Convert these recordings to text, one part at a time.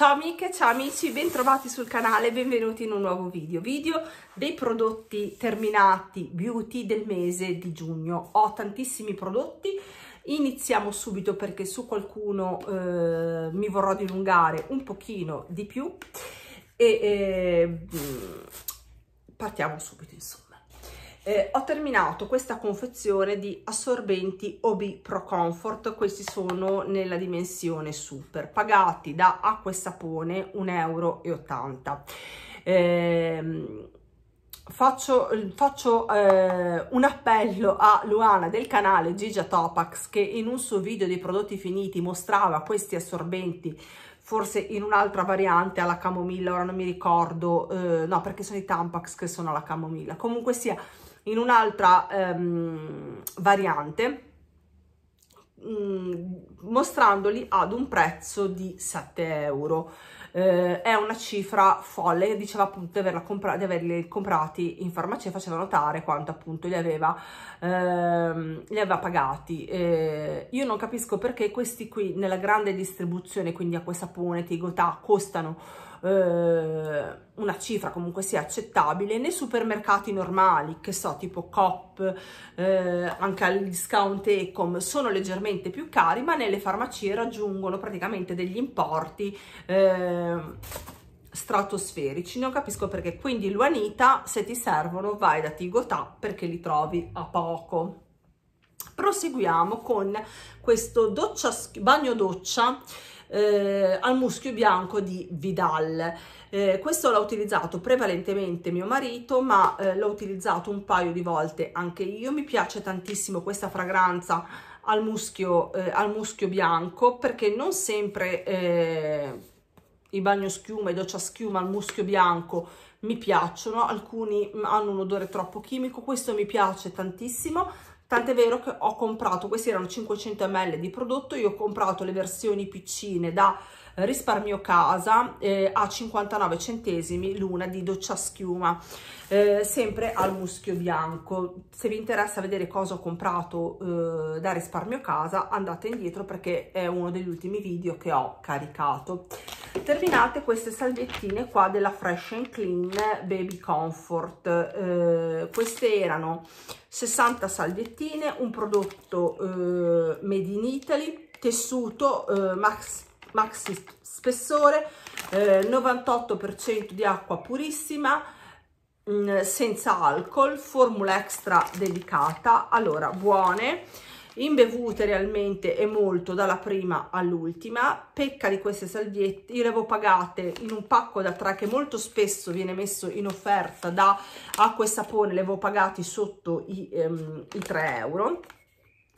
Ciao amiche, ciao amici, bentrovati sul canale, benvenuti in un nuovo video. Video dei prodotti terminati beauty del mese di giugno. Ho tantissimi prodotti, iniziamo subito perché su qualcuno eh, mi vorrò dilungare un pochino di più e eh, mm, partiamo subito insomma eh, ho terminato questa confezione di assorbenti OB Pro Comfort, questi sono nella dimensione super, pagati da acqua e sapone 1,80 euro. Eh, faccio, faccio eh, un appello a Luana del canale Gigia Topax che in un suo video dei prodotti finiti mostrava questi assorbenti forse in un'altra variante alla camomilla, ora non mi ricordo, eh, no perché sono i Tampax che sono alla camomilla, comunque sia in un'altra ehm, variante mh, mm, mostrandoli ad un prezzo di 7 euro eh, è una cifra folle, diceva appunto di, compra di averli comprati in farmacia, faceva notare quanto appunto li aveva, ehm, li aveva pagati. Eh, io non capisco perché questi qui nella grande distribuzione, quindi acqua e sapone, Tigotà, costano eh, una cifra comunque sia accettabile, nei supermercati normali, che so, tipo Coop, eh, anche al discount Ecom, sono leggermente più cari, ma nelle farmacie raggiungono praticamente degli importi eh, stratosferici, non capisco perché. Quindi l'uanita, se ti servono, vai da Tigotà perché li trovi a poco. Proseguiamo con questo doccia, bagno doccia eh, al muschio bianco di Vidal. Eh, questo l'ha utilizzato prevalentemente mio marito, ma eh, l'ho utilizzato un paio di volte anche io. Mi piace tantissimo questa fragranza al muschio, eh, al muschio bianco perché non sempre eh, i bagno schiuma, e doccia schiuma al muschio bianco mi piacciono, alcuni hanno un odore troppo chimico, questo mi piace tantissimo Tant'è vero che ho comprato, questi erano 500 ml di prodotto, io ho comprato le versioni piccine da eh, risparmio casa eh, a 59 centesimi l'una di doccia schiuma, eh, sempre al muschio bianco. Se vi interessa vedere cosa ho comprato eh, da risparmio casa andate indietro perché è uno degli ultimi video che ho caricato. Terminate queste salviettine qua della Fresh and Clean Baby Comfort, eh, queste erano 60 salviettine, un prodotto eh, made in Italy, tessuto eh, max, maxi spessore, eh, 98% di acqua purissima, mh, mm, senza alcol, formula extra delicata, allora buone, imbevute realmente e molto dalla prima all'ultima pecca di queste salviette io le avevo pagate in un pacco da tre che molto spesso viene messo in offerta da acqua e sapone le avevo pagate sotto i, ehm, i 3 euro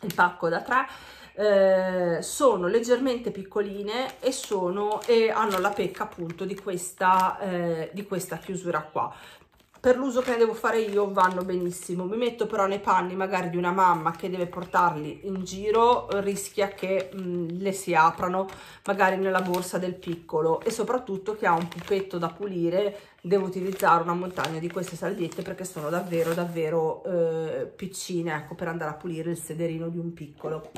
il pacco da 3 eh, sono leggermente piccoline e, sono, e hanno la pecca appunto di questa, eh, di questa chiusura qua per l'uso che ne devo fare io vanno benissimo mi metto però nei panni magari di una mamma che deve portarli in giro rischia che mh, le si aprano magari nella borsa del piccolo e soprattutto che ha un pupetto da pulire devo utilizzare una montagna di queste salviette perché sono davvero davvero eh, piccine ecco per andare a pulire il sederino di un piccolo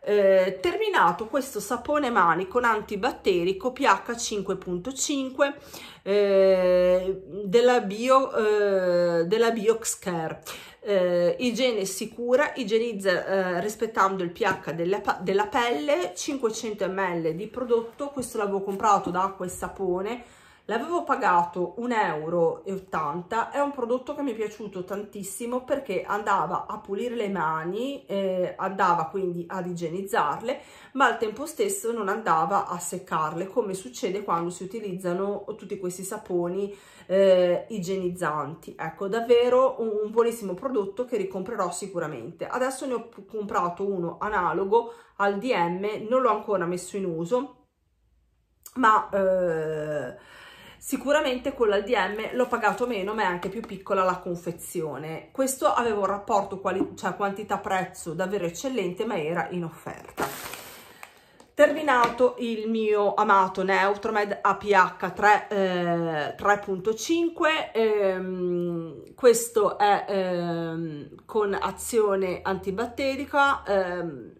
eh, terminato questo sapone manico antibatterico pH 5.5 eh, della, bio, eh, della BioxCare. Eh, igiene sicura, igienizza eh, rispettando il pH della, della pelle, 500 ml di prodotto, questo l'avevo comprato da acqua e sapone, L'avevo pagato 1,80 euro, è un prodotto che mi è piaciuto tantissimo perché andava a pulire le mani, eh, andava quindi ad igienizzarle, ma al tempo stesso non andava a seccarle, come succede quando si utilizzano tutti questi saponi eh, igienizzanti. Ecco, davvero un, un buonissimo prodotto che ricomprerò sicuramente. Adesso ne ho comprato uno analogo al DM, non l'ho ancora messo in uso, ma... Eh, Sicuramente con l'ADM l'ho pagato meno ma è anche più piccola la confezione. Questo aveva un rapporto cioè quantità-prezzo davvero eccellente ma era in offerta. Terminato il mio amato Neutromed APH 3.5, eh, ehm, questo è ehm, con azione antibatterica, ehm,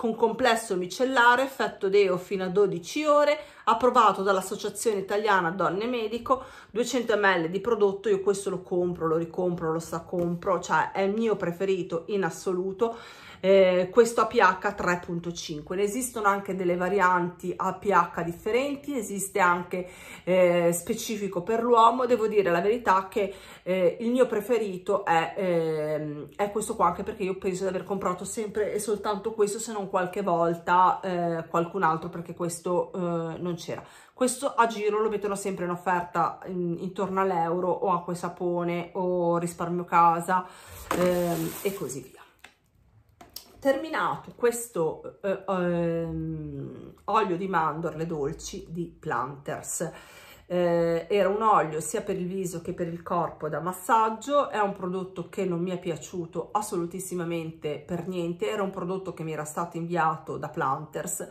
con complesso micellare, effetto deo fino a 12 ore, approvato dall'Associazione Italiana Donne Medico, 200 ml di prodotto, io questo lo compro, lo ricompro, lo stracompro, cioè è il mio preferito in assoluto, eh, questo a pH 3.5. Ne esistono anche delle varianti a pH differenti, esiste anche eh, specifico per l'uomo. Devo dire la verità che eh, il mio preferito è, ehm, è, questo qua, anche perché io penso di aver comprato sempre e soltanto questo, se non qualche volta eh, qualcun altro, perché questo eh, non c'era. Questo a giro lo mettono sempre in offerta in, intorno all'euro o acqua e sapone o risparmio casa ehm, e così via terminato questo eh, ehm, olio di mandorle dolci di Planters. Eh, era un olio sia per il viso che per il corpo da massaggio, è un prodotto che non mi è piaciuto assolutissimamente per niente, era un prodotto che mi era stato inviato da Planters,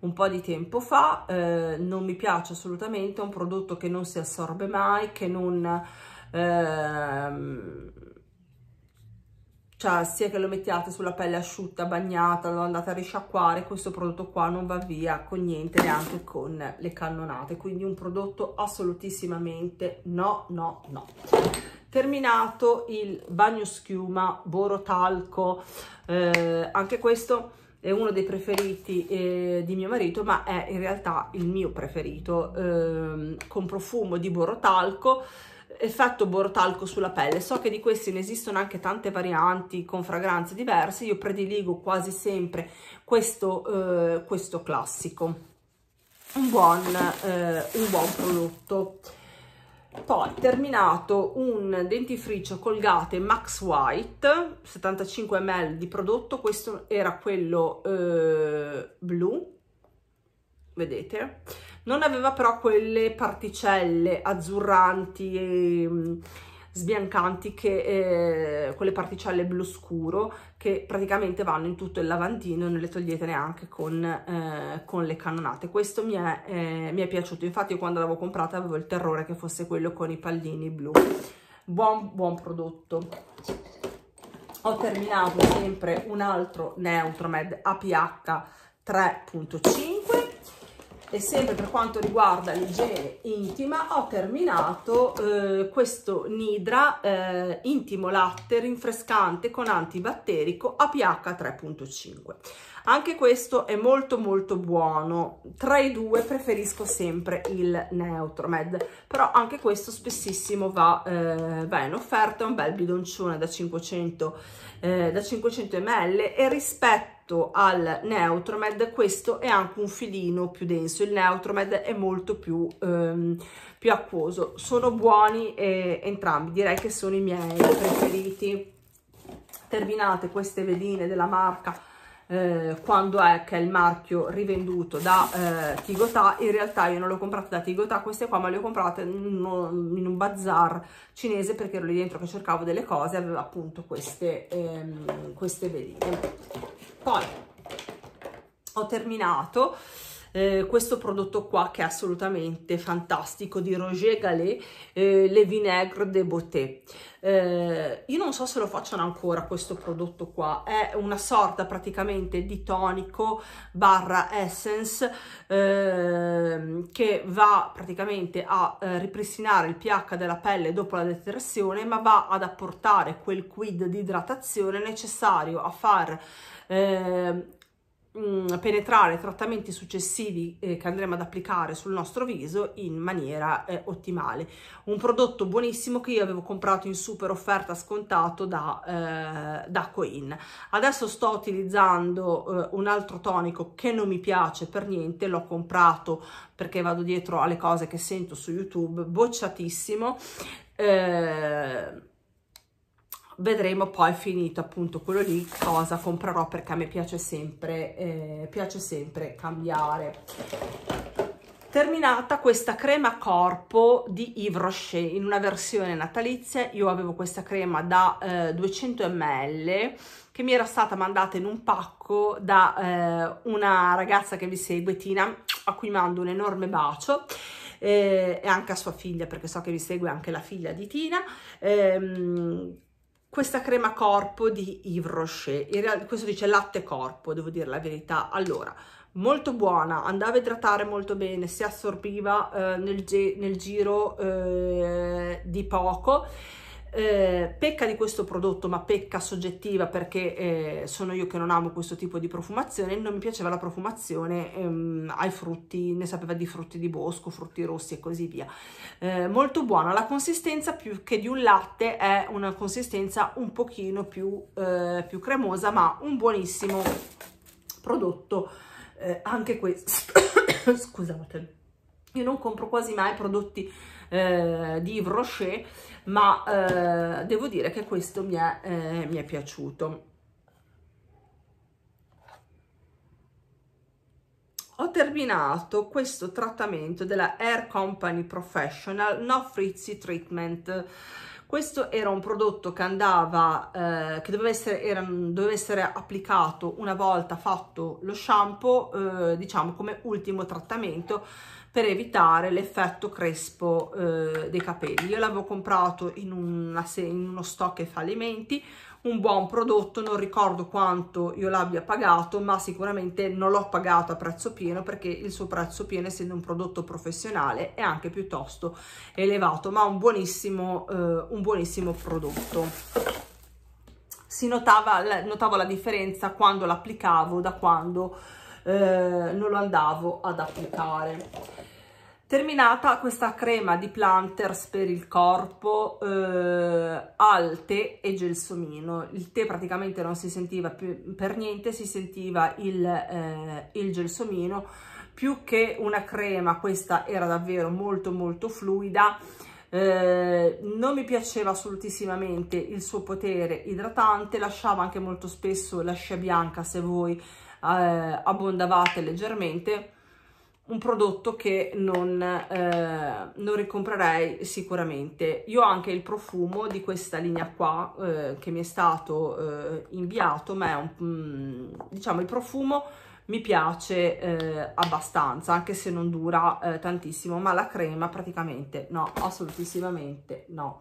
un po' di tempo fa, eh, non mi piace assolutamente, è un prodotto che non si assorbe mai, che non... Ehm, cioè sia che lo mettiate sulla pelle asciutta, bagnata, lo andate a risciacquare, questo prodotto qua non va via con niente, neanche con le cannonate, quindi un prodotto assolutissimamente no, no, no. Terminato il bagno schiuma, borotalco, eh, anche questo è uno dei preferiti eh, di mio marito, ma è in realtà il mio preferito, eh, con profumo di borotalco, effetto bortalco sulla pelle. So che di questi ne esistono anche tante varianti con fragranze diverse, io prediligo quasi sempre questo, eh, questo classico. Un buon, eh, un buon prodotto. Poi terminato un dentifricio Colgate Max White, 75 ml di prodotto, questo era quello eh, blu, vedete? Non aveva però quelle particelle azzurranti e ehm, sbiancanti che eh, quelle particelle blu scuro che praticamente vanno in tutto il lavandino e non le togliete neanche con, eh, con le cannonate questo mi è, eh, mi è piaciuto infatti io quando l'avevo comprata avevo il terrore che fosse quello con i pallini blu buon buon prodotto ho terminato sempre un altro Neutromed APH 3.5 e sempre per quanto riguarda l'igiene intima ho terminato eh, questo Nidra eh, intimo latte rinfrescante con antibatterico a pH 3.5 anche questo è molto molto buono tra i due preferisco sempre il Neutromed però anche questo spessissimo va, eh, va in offerta un bel bidoncione da 500, eh, da 500 ml e rispetto rispetto al Neutromed questo è anche un filino più denso il Neutromed è molto più, ehm, più acquoso sono buoni eh, entrambi direi che sono i miei preferiti terminate queste veline della marca eh, quando è che è il marchio rivenduto da eh, Tigotà in realtà io non l'ho comprato da Tigotà queste qua ma le ho comprate in un, in un bazar cinese perché ero lì dentro che cercavo delle cose aveva appunto queste, ehm, queste veline poi ho terminato eh, questo prodotto qua che è assolutamente fantastico di Roger Galet, eh, Le Vinaigre de Beauté eh, io non so se lo facciano ancora questo prodotto qua è una sorta praticamente di tonico barra essence ehm, che va praticamente a eh, ripristinare il pH della pelle dopo la detersione ma va ad apportare quel quid di idratazione necessario a far eh, penetrare trattamenti successivi eh, che andremo ad applicare sul nostro viso in maniera eh, ottimale. Un prodotto buonissimo che io avevo comprato in super offerta scontato da, eh, da Coin. Adesso sto utilizzando eh, un altro tonico che non mi piace per niente, l'ho comprato perché vado dietro alle cose che sento su YouTube, bocciatissimo. Eh, vedremo poi finito appunto quello lì cosa comprerò perché a me piace sempre, eh, piace sempre cambiare terminata questa crema corpo di Yves Rocher in una versione natalizia io avevo questa crema da eh, 200 ml che mi era stata mandata in un pacco da eh, una ragazza che vi segue Tina a cui mando un enorme bacio eh, e anche a sua figlia perché so che vi segue anche la figlia di Tina ehm, questa crema corpo di Yves Rocher, realtà, questo dice latte corpo, devo dire la verità, allora, molto buona, andava a idratare molto bene, si assorbiva eh, nel, nel, giro eh, di poco, eh, pecca di questo prodotto, ma pecca soggettiva perché eh, sono io che non amo questo tipo di profumazione, non mi piaceva la profumazione ehm, ai frutti, ne sapeva di frutti di bosco, frutti rossi e così via. Eh, molto buona, la consistenza più che di un latte è una consistenza un pochino più, eh, più cremosa, ma un buonissimo prodotto, eh, anche questo, scusate. Io non compro quasi mai prodotti eh, di Yves Rocher ma eh, devo dire che questo mi è, eh, mi è piaciuto. Ho terminato questo trattamento della Air Company Professional No Frizzy Treatment questo era un prodotto che andava eh, che doveva essere, era, doveva essere, applicato una volta fatto lo shampoo eh, diciamo come ultimo trattamento per evitare l'effetto crespo eh, dei capelli. Io l'avevo comprato in, una, in uno stock ai fallimenti, un buon prodotto, non ricordo quanto io l'abbia pagato, ma sicuramente non l'ho pagato a prezzo pieno perché il suo prezzo pieno, essendo un prodotto professionale, è anche piuttosto elevato, ma un buonissimo, eh, un buonissimo prodotto. Si notava, notavo la differenza quando l'applicavo da quando eh, non lo andavo ad applicare. Terminata questa crema di Planters per il corpo eh, al tè e gelsomino, il tè praticamente non si sentiva più, per niente, si sentiva il, eh, il gelsomino, più che una crema questa era davvero molto molto fluida, eh, non mi piaceva assolutissimamente il suo potere idratante, lasciava anche molto spesso la scia bianca se voi eh, abbondavate leggermente un prodotto che non, eh, non, ricomprerei sicuramente. Io ho anche il profumo di questa linea qua eh, che mi è stato eh, inviato, ma è un, mm, diciamo il profumo mi piace eh, abbastanza, anche se non dura eh, tantissimo, ma la crema praticamente no, assolutissimamente no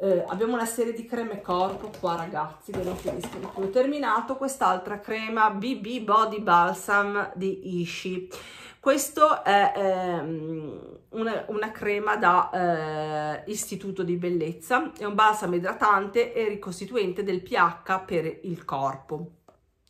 eh, abbiamo una serie di creme corpo qua ragazzi che non finiscono più. Ho terminato quest'altra crema BB Body Balsam di Ishi. Questo è ehm, una, una, crema da eh, istituto di bellezza, è un balsamo idratante e ricostituente del pH per il corpo.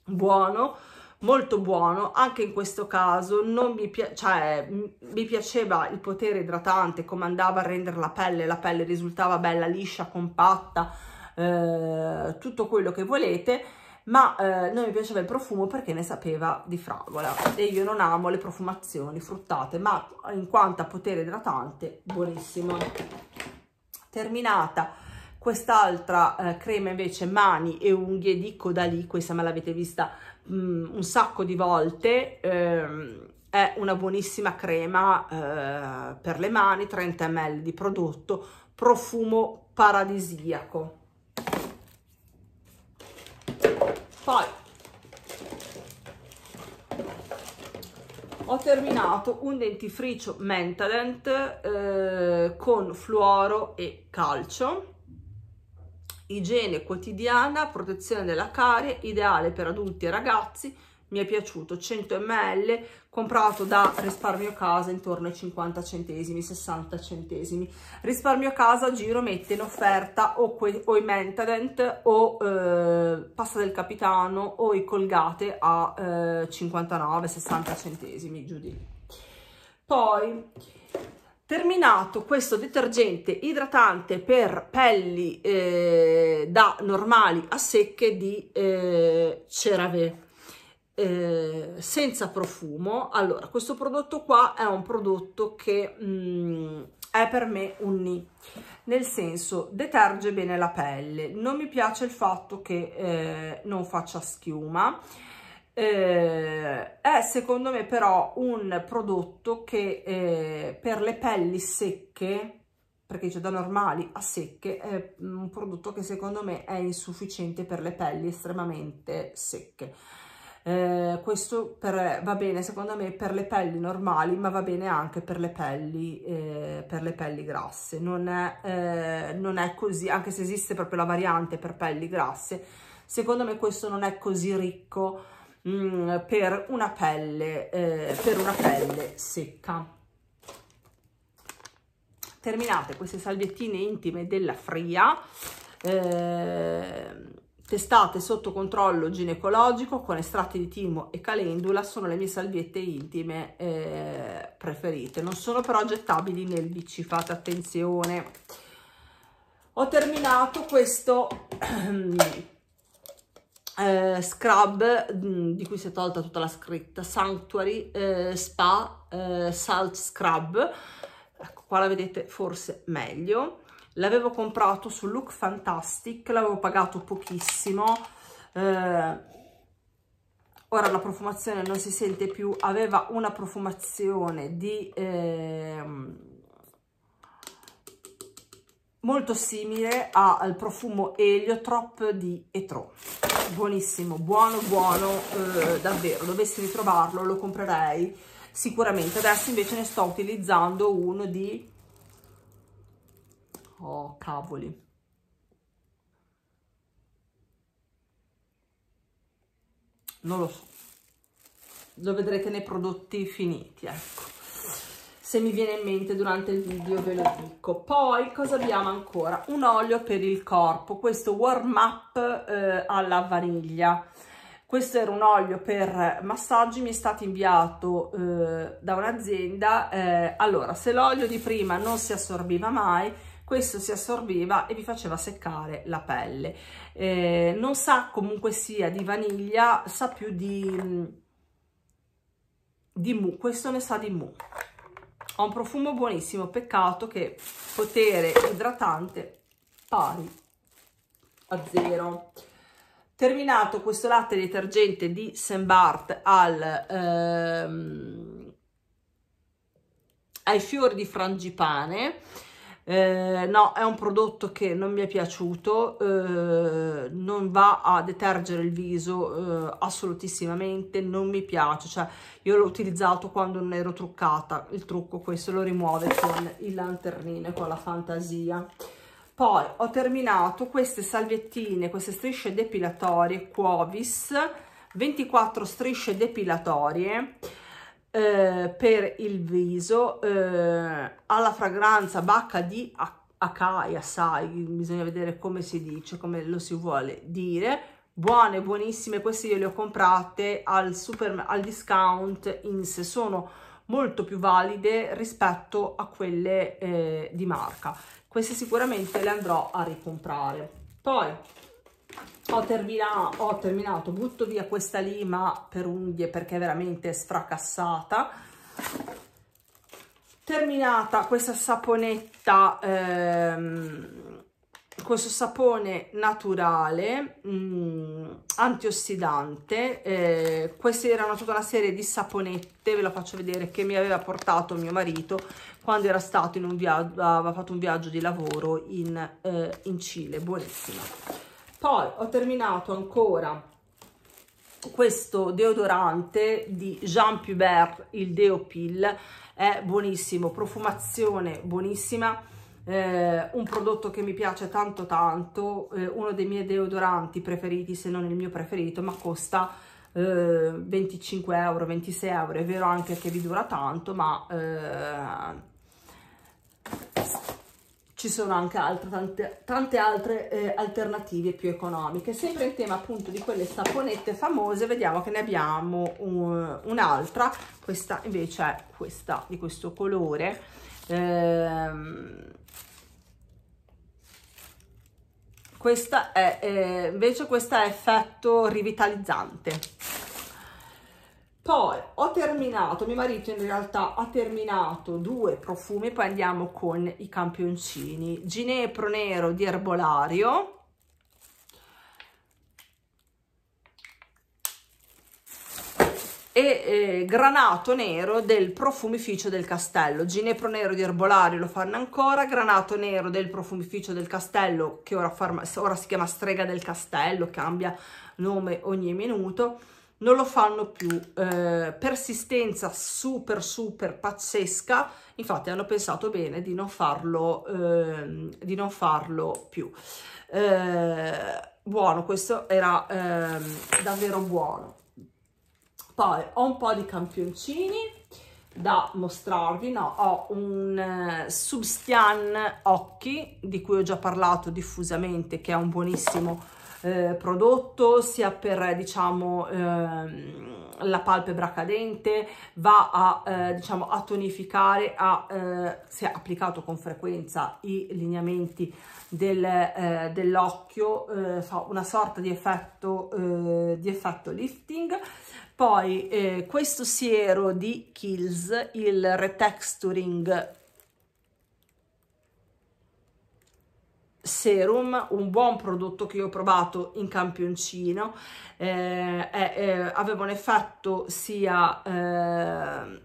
Buono, molto buono anche in questo caso non mi, pi cioè, mi piaceva il potere idratante come andava a rendere la pelle la pelle risultava bella liscia compatta eh, tutto quello che volete ma eh, non mi piaceva il profumo perché ne sapeva di fragola e io non amo le profumazioni fruttate ma in quanto a potere idratante buonissimo terminata quest'altra eh, crema invece mani e unghie di Codalì questa me l'avete vista mh, mm, un sacco di volte. Ehm, è una buonissima crema eh, per le mani, 30 ml di prodotto, profumo paradisiaco. Poi ho terminato un dentifricio mentalent eh, con fluoro e calcio igiene quotidiana, protezione della carie, ideale per adulti e ragazzi, mi è piaciuto, 100 ml, comprato da Risparmio Casa intorno ai 50 centesimi, 60 centesimi. Risparmio Casa giro mette in offerta o, o i Mentadent o eh, Pasta del Capitano o i Colgate a eh, 59-60 centesimi, giù di lì. Poi Terminato questo detergente idratante per pelli eh, da normali a secche di eh, CeraVe, eh, senza profumo, allora questo prodotto qua è un prodotto che mh, mm, è per me un ni, nel senso deterge bene la pelle, non mi piace il fatto che eh, non faccia schiuma, eh, è secondo me però un prodotto che eh, per le pelli secche perché c'è da normali a secche, è un prodotto che secondo me è insufficiente per le pelli estremamente secche. Eh, questo per, va bene secondo me per le pelli normali, ma va bene anche per le pelli, eh, per le pelli grasse. Non è, eh, non è così, anche se esiste proprio la variante per pelli grasse, secondo me questo non è così ricco Mm, per, una pelle, eh, per una pelle secca. Terminate queste salviettine intime della Fria, eh, testate sotto controllo ginecologico con estratti di timo e calendula, sono le mie salviette intime eh, preferite. Non sono però gettabili nel bici, fate attenzione. Ho terminato questo eh, scrub mm, di cui si è tolta tutta la scritta sanctuary eh, spa eh, salt scrub ecco qua la vedete forse meglio l'avevo comprato su look fantastic l'avevo pagato pochissimo eh, ora la profumazione non si sente più aveva una profumazione di ehm, molto simile al profumo Heliotrop di Etro. Buonissimo, buono, buono, eh, davvero. Dovessi ritrovarlo lo comprerei sicuramente. Adesso invece ne sto utilizzando uno di... Oh, cavoli. Non lo so. Lo vedrete nei prodotti finiti, ecco se mi viene in mente durante il video ve lo dico. Poi cosa abbiamo ancora? Un olio per il corpo, questo warm up eh, alla vaniglia. Questo era un olio per massaggi, mi è stato inviato eh, da un'azienda. Eh, allora, se l'olio di prima non si assorbiva mai, questo si assorbiva e vi faceva seccare la pelle. Eh, non sa comunque sia di vaniglia, sa più di, di mu, questo ne sa di mu ha un profumo buonissimo peccato che potere idratante pari a zero terminato questo latte detergente di Saint Bart al ehm, ai fiori di frangipane eh, no è un prodotto che non mi è piaciuto eh, non va a detergere il viso eh, assolutissimamente non mi piace cioè io l'ho utilizzato quando non ero truccata il trucco questo lo rimuove con il lanternino con la fantasia poi ho terminato queste salviettine, queste strisce depilatorie Quovis, 24 strisce depilatorie eh, per il viso, eh, alla fragranza bacca di Akai, Asai, bisogna vedere come si dice, come lo si vuole dire, buone, buonissime, queste io le ho comprate al, super, al discount in se sono molto più valide rispetto a quelle eh, di marca. Queste sicuramente le andrò a ricomprare. Poi ho, termina ho terminato, butto via questa lima per unghie perché è veramente sfracassata. Terminata questa saponetta, ehm, questo sapone naturale, mh, mm, antiossidante, eh, queste erano tutta una serie di saponette, ve la faccio vedere, che mi aveva portato mio marito quando era stato in un viaggio, aveva fatto un viaggio di lavoro in, eh, in Cile, buonissima poi ho terminato ancora questo deodorante di Jean Pubert, il Deo Deopil, è buonissimo, profumazione buonissima, eh, un prodotto che mi piace tanto tanto, eh, uno dei miei deodoranti preferiti, se non il mio preferito, ma costa eh, 25 euro, 26 euro, è vero anche che vi dura tanto, ma eh, ci sono anche altre, tante, tante altre eh, alternative più economiche. Sempre in tema appunto di quelle saponette famose, vediamo che ne abbiamo un'altra, questa invece è questa di questo colore. Ehm, questa è eh, invece questa è effetto rivitalizzante poi ho terminato, mio marito in realtà ha terminato due profumi, poi andiamo con i campioncini. Ginepro nero di Erbolario. e eh, granato nero del profumificio del castello ginepro nero di erbolario lo fanno ancora granato nero del profumificio del castello che ora, ora si chiama strega del castello cambia nome ogni minuto non lo fanno più. Eh, persistenza super, super pazzesca. Infatti hanno pensato bene di non farlo, eh, di non farlo più. Eh, buono, questo era ehm, davvero buono. Poi ho un po' di campioncini da mostrarvi, no, ho un eh, Substian Occhi, di cui ho già parlato diffusamente, che è un buonissimo eh, prodotto, sia per eh, diciamo ehm, la palpebra cadente, va a eh, diciamo a tonificare, a, eh, se applicato con frequenza i lineamenti del, eh, dell'occhio, eh, fa una sorta di effetto, di effetto lifting. Poi questo siero di Kills, il retexturing Serum, un buon prodotto che io ho provato in campioncino, eh, eh, aveva un effetto sia eh,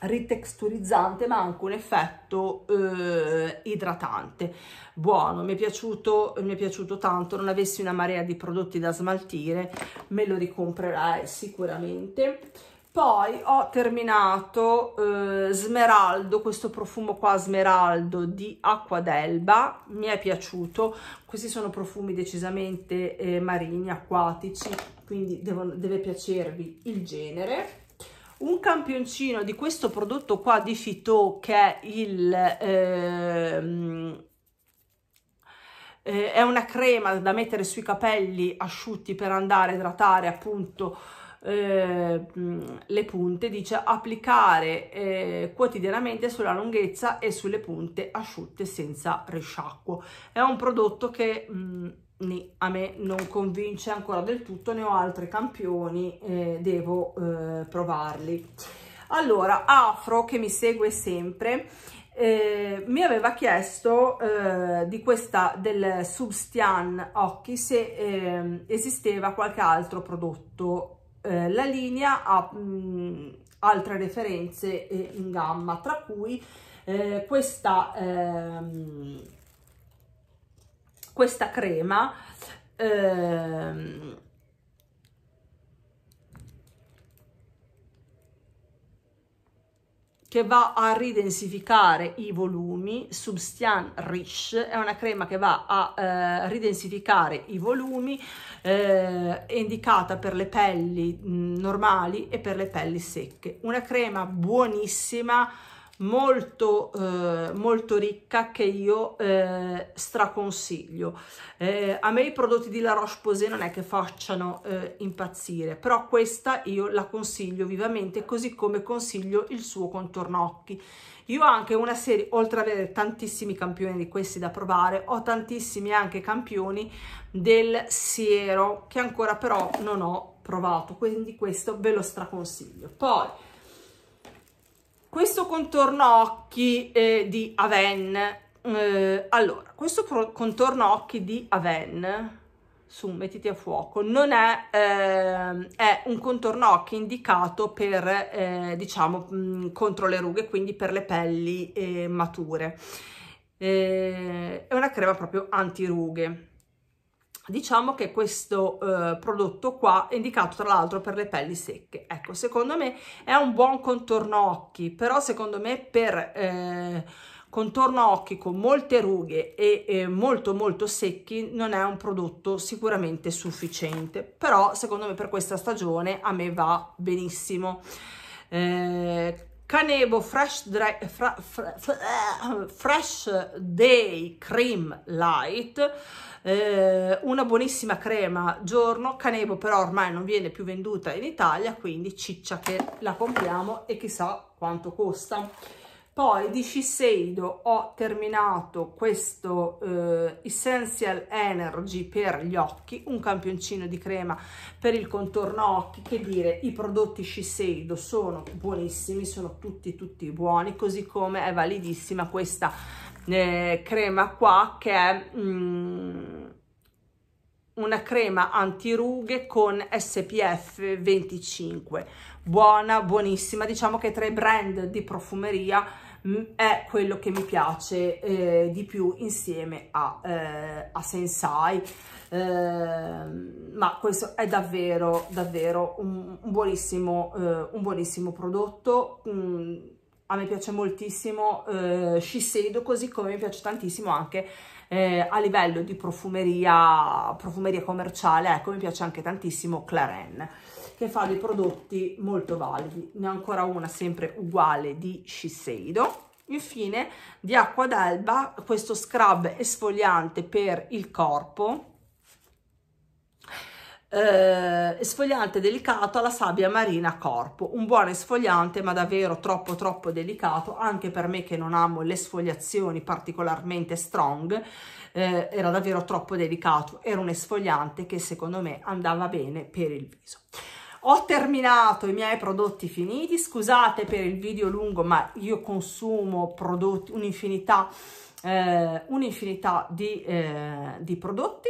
ritexturizzante ma anche un effetto eh, idratante. Buono, mi è, piaciuto, mi è piaciuto tanto, non avessi una marea di prodotti da smaltire me lo ricomprerai sicuramente poi ho terminato eh, smeraldo questo profumo qua smeraldo di acqua d'elba mi è piaciuto questi sono profumi decisamente eh, marini acquatici quindi devo, deve piacervi il genere un campioncino di questo prodotto qua di Fito che è il ehm, eh, è una crema da mettere sui capelli asciutti per andare a idratare appunto eh, le punte, dice applicare eh, quotidianamente sulla lunghezza e sulle punte asciutte senza risciacquo. È un prodotto che mh, mm, a me non convince ancora del tutto, ne ho altri campioni, eh, devo eh, provarli. Allora, Afro, che mi segue sempre, eh, mi aveva chiesto eh, di questa del Substian Occhi se ehm, esisteva qualche altro prodotto eh, la linea ha mh, mm, altre referenze eh, in gamma, tra cui eh, questa, ehm, questa crema ehm, che va a ridensificare i volumi, Substian Rich è una crema che va a eh, ridensificare i volumi, eh, è indicata per le pelli mm, normali e per le pelli secche. Una crema buonissima, molto, eh, molto ricca che io eh, straconsiglio. Eh, a me i prodotti di La Roche-Posay non è che facciano eh, impazzire, però questa io la consiglio vivamente, così come consiglio il suo contorno occhi. Io ho anche una serie, oltre ad avere tantissimi campioni di questi da provare, ho tantissimi anche campioni del siero che ancora però non ho provato, quindi questo ve lo straconsiglio. Poi questo contorno occhi eh, di Aven. Eh, allora, questo contorno occhi di Aven, su mettiti a fuoco, non è, eh, è un contorno occhi indicato per, eh, diciamo, mh, contro le rughe, quindi per le pelli eh, mature. Eh, è una crema proprio anti rughe diciamo che questo eh, prodotto qua è indicato tra l'altro per le pelli secche ecco secondo me è un buon contorno occhi però secondo me per eh, contorno occhi con molte rughe e eh, molto molto secchi non è un prodotto sicuramente sufficiente però secondo me per questa stagione a me va benissimo eh, Canevo Fresh, Dry, fra, fra, fra, eh, Fresh Day Cream Light, eh, una buonissima crema giorno, Canevo però ormai non viene più venduta in Italia, quindi ciccia che la compriamo e chissà quanto costa. Poi di Shiseido ho terminato questo eh, Essential Energy per gli occhi, un campioncino di crema per il contorno occhi, che dire, i prodotti Shiseido sono buonissimi, sono tutti tutti buoni, così come è validissima questa eh, crema qua che è... Mm, una crema antirughe con SPF 25 buona buonissima diciamo che tra i brand di profumeria Mm. è quello che mi piace eh, di più insieme a, eh, a Sensai eh, ma questo è davvero davvero un, un buonissimo eh, un buonissimo prodotto mm, a me piace moltissimo eh, Shiseido così come mi piace tantissimo anche eh, a livello di profumeria profumeria commerciale ecco mi piace anche tantissimo Claren che fa dei prodotti molto validi. Ne ho ancora una sempre uguale di Shiseido. Infine di Acqua d'Elba questo scrub esfoliante per il corpo eh, esfoliante delicato alla sabbia marina corpo un buon esfoliante ma davvero troppo troppo delicato anche per me che non amo le sfogliazioni particolarmente strong eh, era davvero troppo delicato era un esfoliante che secondo me andava bene per il viso ho terminato i miei prodotti finiti scusate per il video lungo ma io consumo prodotti un'infinità eh, un'infinità di, eh, di prodotti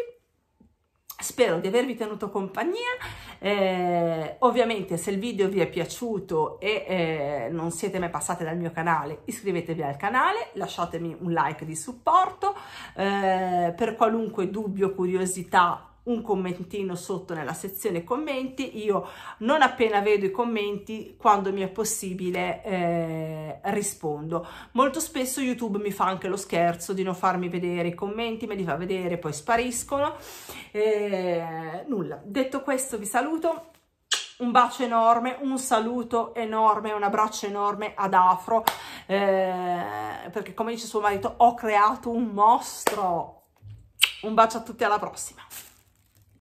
Spero di avervi tenuto compagnia, eh, ovviamente se il video vi è piaciuto e eh, non siete mai passati dal mio canale iscrivetevi al canale, lasciatemi un like di supporto, eh, per qualunque dubbio, curiosità un commentino sotto nella sezione commenti. Io non appena vedo i commenti, quando mi è possibile, eh, rispondo. Molto spesso YouTube mi fa anche lo scherzo di non farmi vedere i commenti, me li fa vedere, poi spariscono. Eh, nulla. Detto questo vi saluto. Un bacio enorme, un saluto enorme, un abbraccio enorme ad Afro, eh, perché come dice suo marito ho creato un mostro. Un bacio a tutti, alla prossima!